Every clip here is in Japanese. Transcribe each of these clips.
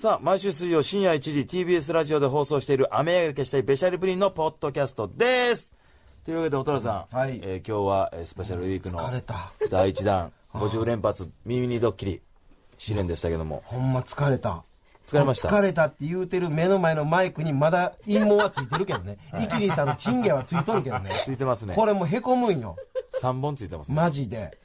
さあ、毎週水曜深夜1時 TBS ラジオで放送している雨上がり消したいベシャルプリンのポッドキャストです。というわけで、蛍原さん、はい、えー、今日は、えー、スペシャルウィークの第1弾、50 連発耳にドッキリ試練でしたけども。ほんま疲れた。疲れました疲れたって言うてる目の前のマイクにまだ陰謀はついてるけどね、はい、イキリンさんのチンゲはついとるけどね ついてますねこれもへむんよ3本ついてますねマジで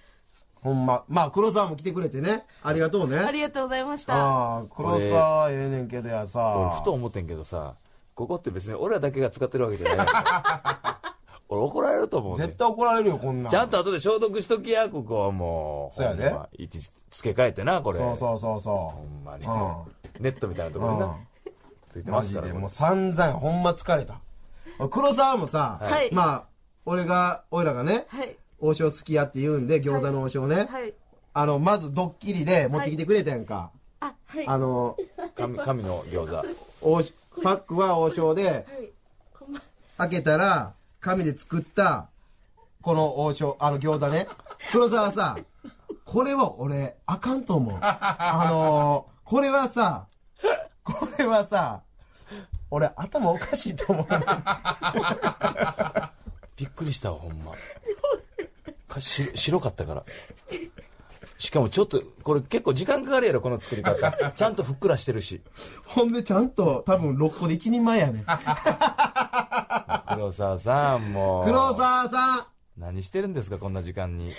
ほんま。まあ、黒沢も来てくれてね。ありがとうね。ありがとうございました。ああ、黒沢ええねんけどやさ。ふと思ってんけどさ、ここって別に俺らだけが使ってるわけじゃない。俺怒られると思う、ね、絶対怒られるよ、こんなん。ちゃんと後で消毒しときや、ここはもう。そうやで。いち付け替えてな、これ。そうそうそうそう。ほんまに、うん、ネットみたいなところにな。うん、ついてますからマジで、もう散々、ほんま疲れた。黒沢もさ、はい、まあ、俺が、俺らがね、はい、王将好きやって言うんで、餃子の王将ね。はい。あの、まずドッキリで持ってきてくれたやんか。あ、はい。あの、神神の餃子王パックは王将で、開けたら、紙で作った、この王将、あの餃子ね。黒沢さん、これは俺、あかんと思う。あのー、これはさ、これはさ、俺頭おかしいと思う。びっくりしたわほんまかし白かったから。しかもちょっと、これ結構時間かかるやろ、この作り方。ちゃんとふっくらしてるし。ほんでちゃんと、多分6個で一人前やね。黒沢さん、もう。黒沢さん何してるんですか、こんな時間に。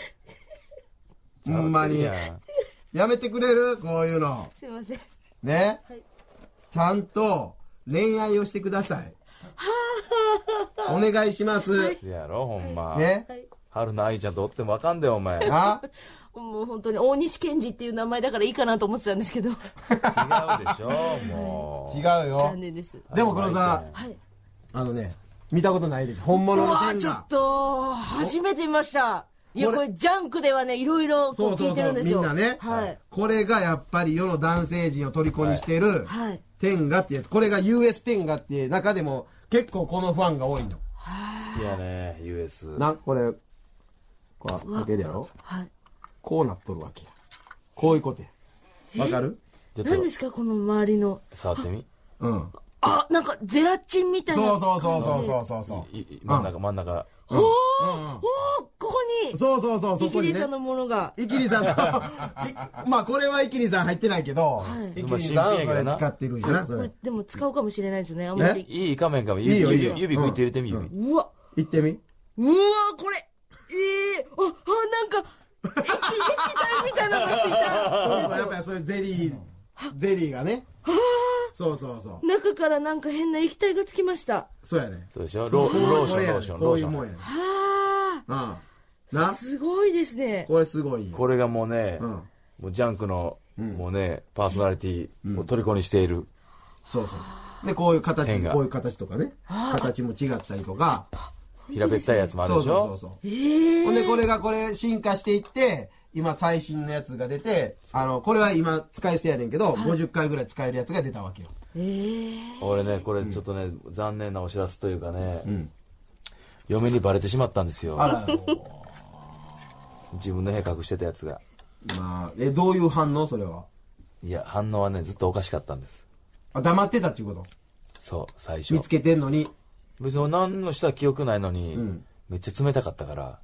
ほんまに。やめてくれるこういうの。すいません。ね、はい、ちゃんと恋愛をしてください。お願いします。やろ、ほんま。ね、はい春ないじゃんうってもわかんだよ、お前。なもう本当に大西健治っていう名前だからいいかなと思ってたんですけど。違うでしょ、もう。違うよ。残念です。でも黒沢、はい、あのね、見たことないでしょ、本物の天ちょっと、初めて見ました。いや、これ、ジャンクではね、いろいろう聞いてるんですよ。そうそうそうみんなね、はい。これがやっぱり世の男性陣を虜にしてる、はい。天下ってやつ。これが US 天下って中でも結構このファンが多いの。好きやね、US。な、これ、こう開けるやろはいこうなっとるわけやこういうことやわかる何ですかこの周りの触ってみうんあなんかゼラチンみたいなそうそうそうそうそうそう真ん中真ん中うおーおここにそうそうそうそイキにリさんのものがイキリさんの まあこれはイキリさん入ってないけど、イキリさんそれ使ってるんやなでも使うかもしれないですよねあんまりいいか面かもいい指よいいよ指うんグイッと入れてみ指うわっいってみうわこれえー、あ、なんか、液、液体みたいなのがついた。そうそう、やっぱりそうゼリー、ゼリーがね。はそうそうそう。中からなんか変な液体がつきました。そうやね。そうでしょロローション、ローション、ローション。こういうもんやね。はあ。うん。なすごいですね。これすごい。これがもうね、もうジャンクの、もうね、パーソナリティを虜にしている。そうそうそう。で、こういう形、こういう形とかね。形も違ったりとか。平べったいやつもあるでしょそうそうそうそう、えー、ほんでこれがこれ進化していって今最新のやつが出てあのこれは今使い捨てやねんけど、はい、50回ぐらい使えるやつが出たわけよ、えー、俺ねこれちょっとね、うん、残念なお知らせというかね、うん、嫁にバレてしまったんですよあら自分の部屋隠してたやつがまあえどういう反応それはいや反応はねずっとおかしかったんですあ黙ってたっていうことそう最初見つけてんのに別に何の人は記憶ないのに、うん、めっちゃ冷たかったから、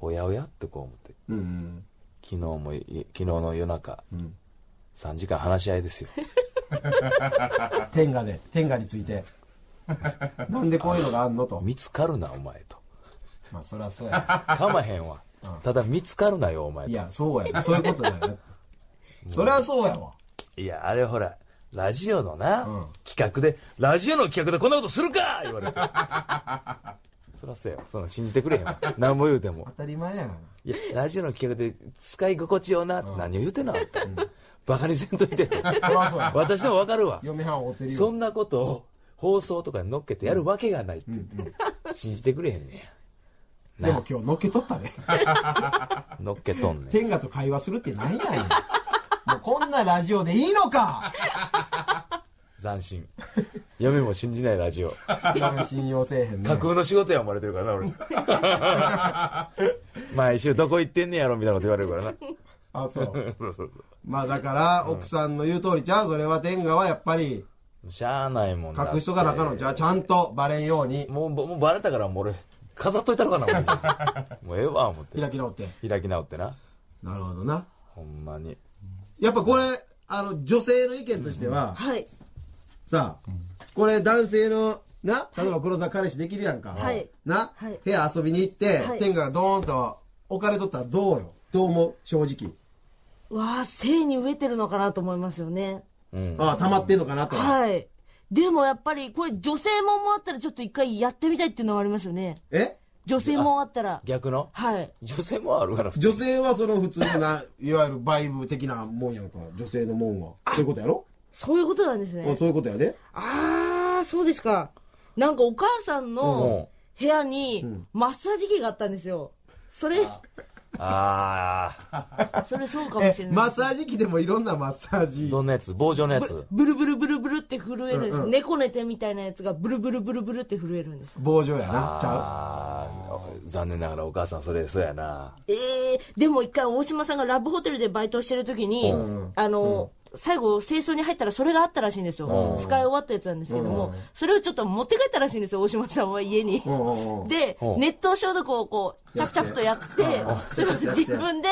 おやおやってこう思って。うんうん、昨日も、昨日の夜中、うん、3時間話し合いですよ。天下で、天下について。なんでこういうのがあんのと。見つかるな、お前と。まあ、そりゃそうや。かまへんわ。ただ見つかるなよ、お前と。いや、そうや、ね。そういうことだよ、ね。そりゃそうやわ。いや、あれほら、ラジオのな、うん、企画で、ラジオの企画でこんなことするか言われて。そらせよ。そんな信じてくれへんわ。何 も言うても。当たり前やん。な。いや、ラジオの企画で使い心地よな、何を言うてな、っうん、バカにせんといてと。私でもわかるわ。嫁はんってるよ。そんなことを放送とかに乗っけてやるわけがないって言って。信じてくれへんねでも今日乗っけとったね。乗っけとんね。天下と会話するってないやねん。もうこんなラジオでいいのか斬新。嫁も信じないラジオ。信 用せえへんね。架空の仕事や思まれてるからな、俺。毎 週どこ行ってんねやろみたいなこと言われるからな。あ、そう。そうそうそう。まあだから、奥さんの言う通りじゃあ、それは天下はやっぱり。しゃあないもん隠しとかなかの。じゃあ、ちゃんとバレんように。もう、もうバレたからもう俺、飾っといたのかな、もうええわ、思って。開き直って。開き直ってな。なるほどな。ほんまに。やっぱこれあの女性の意見としては、はいさあこれ男性のな例えば黒沢彼氏できるやんか、はいな、はい部屋遊びに行って、はい天下がドーンと置かれとったらどうよどう思う正直、わあ性に飢えてるのかなと思いますよねうんああ溜まってんのかなと、はいでもやっぱりこれ女性も思ったらちょっと一回やってみたいっていうのはありますよねえ女性もあったら逆のはい女性もあるから女性はその普通ないわゆるバイブ的なもんやんか女性のもんはそういうことやろそういうことなんですねそういうことやでああそうですかなんかお母さんの部屋にマッサージ機があったんですよそれああ。それそうかもしれない。マッサージ機でもいろんなマッサージ。どんなやつ棒状のやつ。ブルブルブルブルって震えるんです。うんうん、猫寝てみたいなやつがブルブルブルブルって震えるんです。棒状やな。ちゃう。残念ながらお母さんそれそうやな。ええー、でも一回大島さんがラブホテルでバイトしてる時に、うん、あの、うん最後、清掃に入ったらそれがあったらしいんですよ。使い終わったやつなんですけども、それをちょっと持って帰ったらしいんですよ、大島さんは家に。で、熱湯消毒をこう、ちゃくちゃっとやって、それを自分で、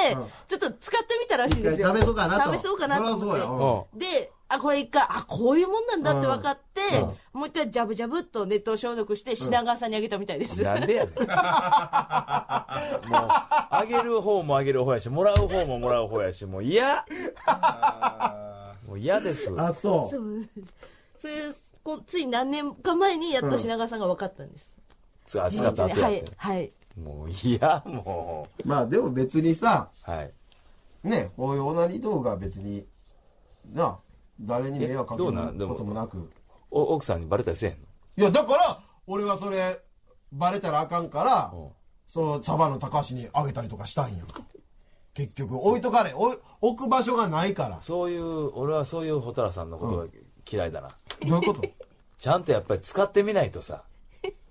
ちょっと使ってみたらしいんですよ。試そうかなと。試そうかなとって。で、あ、これ一回、あ、こういうもんなんだって分かって、もう一回、ジャブジャブっと熱湯消毒して、品川さんにあげたみたいです。なんでやもう、あげる方もあげる方やし、もらう方ももらう方やし、もう嫌。もう嫌ですあそう。そうそれこつい何年か前にやっと品川さんが分かったんです。うん、暑かったっね、はい、はい。もう嫌もう。まあでも別にさ、はい、ねこういうおなり動画別にな誰に迷惑かけることもなく。お奥さんにバレたりせえんのいやだから俺はそれバレたらあかんから、うん、そのサバの高橋にあげたりとかしたんや。結局置いとかれ置く場所がないからそういう俺はそういう蛍さんのことが嫌いだな、うん、どういうこと ちゃんとやっぱり使ってみないとさ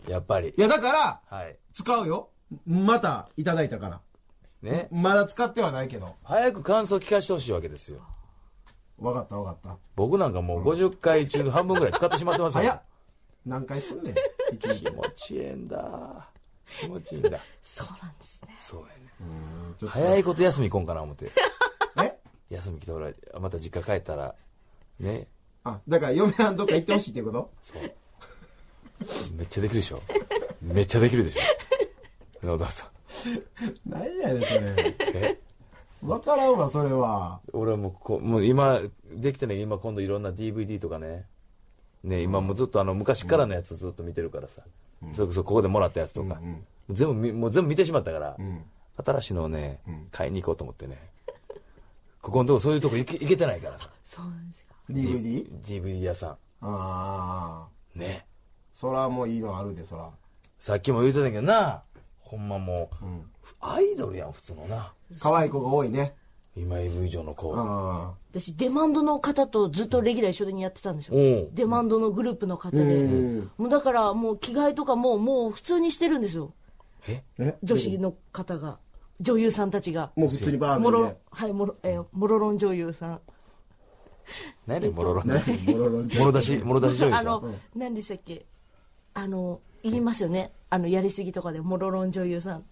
やっぱりいやだから、はい、使うよまたいただいたからねまだ使ってはないけど早く感想聞かせてほしいわけですよ分かった分かった僕なんかもう50回中半分ぐらい使ってしまってますよ、早っ何回すんねん 気持ちええんだ気持ちいいんだ そうなんですねそうやね早いこと休み行こうかな思って え休み来てほらまた実家帰ったらねあだから嫁はんどっか行ってほしいってことそうめっちゃできるでしょめっちゃできるでしょ野田さん何やねんそれえ分からんわそれは俺はもうこもう今できてない今今度いろんな DVD とかねね今もずっとあの昔からのやつずっと見てるからさ、それこそここでもらったやつとか、全部もう全部見てしまったから、新しいのをね、買いに行こうと思ってねここのとこそういうとこ行け行けてないからさそうなんですか DVD?DVD 屋さんああねそらもういいのあるでそらさっきも言うてたけどなほんまもう、アイドルやん普通のな可愛い子が多いね今 AV 上の子私デマンドの方とずっとレギュラー一緒にやってたんですよ、うん、デマンドのグループの方で、うん、もうだからもう着替えとかももう普通にしてるんですよ女子の方が女優さんたちがもう普通にバーで、ね、はいもろ、えー、モろロ女優さん何ろろんもろロ出しもろ出し女優さんあの、ん、何でしたっけあの言いますよねあのやりすぎとかでもろろん女優さん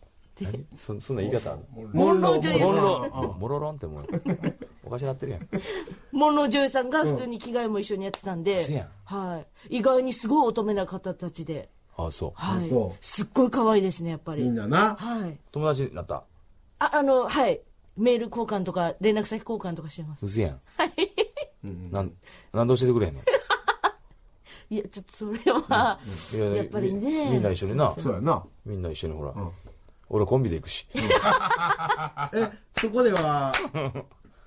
何そそんな言い方あるモンロー女優さん。モロロンってもうおかしなってるやんモンロー女優さんが普通に着替えも一緒にやってたんで、せやんはい、意外にすごい乙女な方たちで、あそうはそい、うすっごい可愛いですねやっぱりみんななはい友達になったああのはいメール交換とか連絡先交換とかしてますうせやんはいなんなんで教えてくれへんのいやちょっとそれは、いややっぱりねみみんな一緒になそうやなみんな一緒にほら、俺コンビで行くし。え、そこでは、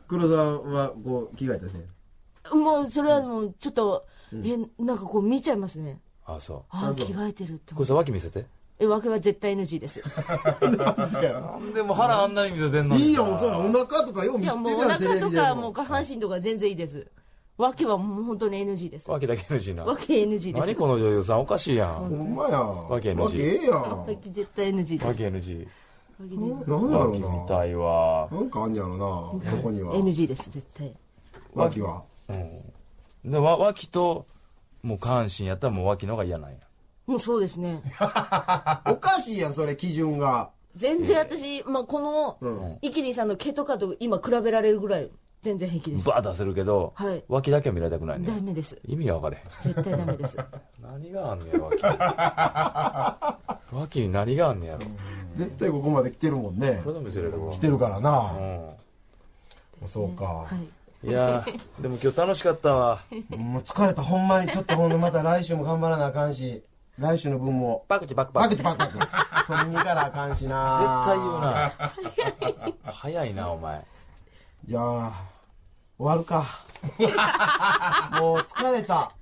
黒沢はこう、着替えたね。もう、それはもう、ちょっと、うん、え、なんかこう見ちゃいますね。あ、そう。あ、着替えてるってこ。れさ、脇見せて。え、脇は絶対 NG です。なんでも腹あんなに見せてんのいいよ、そうお腹とかよう見せてるやんいや、もうお腹とか、もう下半身とか全然いいです。わけはもう本当に NG です。わけだけ NG な。わけ NG です。何この女優さんおかしいやん。ほんまやわけ NG。脇ええやん。脇絶対 NG です。わけ NG。何やろうな。みたいわ。なんかあんやろな、そこには。NG です、絶対。脇は。うん。で、わ脇と、もう関心やったらもう脇のが嫌なんや。もうそうですね。おかしいやん、それ、基準が。全然私、まあ、この、イキリーさんの毛とかと今比べられるぐらい全然平気ですバー出せるけど、はい、脇だけは見られたくないねダメです意味が分かれへん絶対ダメです 何があんねや脇 脇に何があんねやろ絶対ここまで来てるもんねれ見せれる来てるからな、うん、そうか、はいいやでも今日楽しかったわもう疲れたほんまにちょっとほんでまた来週も頑張らなあかんし来週の分もパクチパクパクパクパクパク取りに行かなあかんしな絶対言うな早いなお前じゃあ終わるか もう疲れた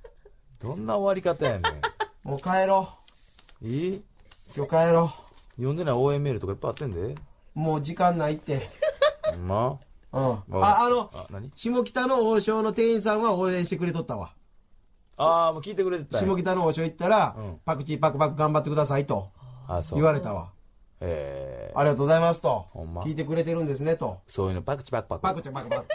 どんな終わり方やねんもう帰ろうえ今日帰ろう読んでない応援メールとかいっぱいあってんでもう時間ないってまあうん、ああの下北の王将の店員さんは応援してくれとったわああもう聞いてくれてた下北の王将行ったら、うん、パクチーパクパク頑張ってくださいと言われたわええありがとうございますと、ま、聞いてくれてるんですねとそういうのパクチーパクパクパクチーパクパク